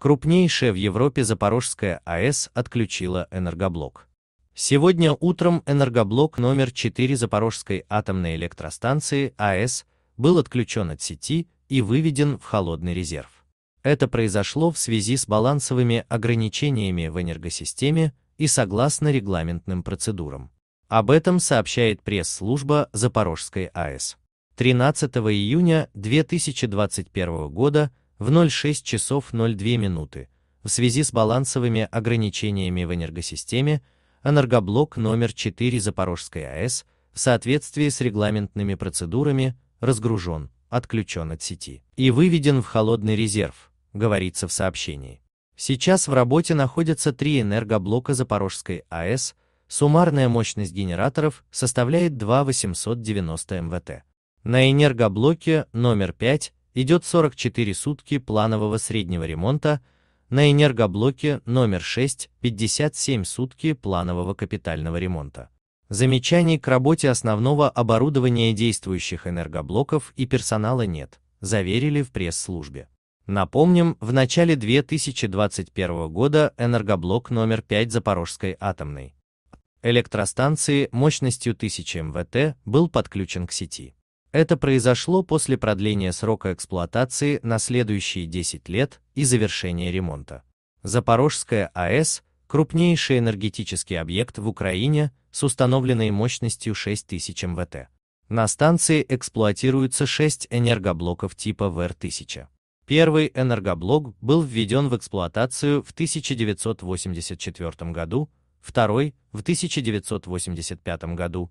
Крупнейшая в Европе Запорожская АЭС отключила энергоблок. Сегодня утром энергоблок номер 4 Запорожской атомной электростанции АЭС был отключен от сети и выведен в холодный резерв. Это произошло в связи с балансовыми ограничениями в энергосистеме и согласно регламентным процедурам. Об этом сообщает пресс-служба Запорожской АЭС. 13 июня 2021 года в 06 часов 02 минуты в связи с балансовыми ограничениями в энергосистеме энергоблок номер 4 Запорожской АЭС в соответствии с регламентными процедурами разгружен, отключен от сети и выведен в холодный резерв, говорится в сообщении. Сейчас в работе находятся три энергоблока Запорожской АЭС, суммарная мощность генераторов составляет 2890 МВТ. На энергоблоке номер 5 идет 44 сутки планового среднего ремонта, на энергоблоке номер 6 57 сутки планового капитального ремонта. Замечаний к работе основного оборудования действующих энергоблоков и персонала нет, заверили в пресс-службе. Напомним, в начале 2021 года энергоблок номер 5 Запорожской атомной электростанции мощностью 1000 МВт был подключен к сети. Это произошло после продления срока эксплуатации на следующие 10 лет и завершения ремонта. Запорожская АЭС – крупнейший энергетический объект в Украине с установленной мощностью 6000 МВт. На станции эксплуатируются 6 энергоблоков типа ВР-1000. Первый энергоблок был введен в эксплуатацию в 1984 году, второй – в 1985 году,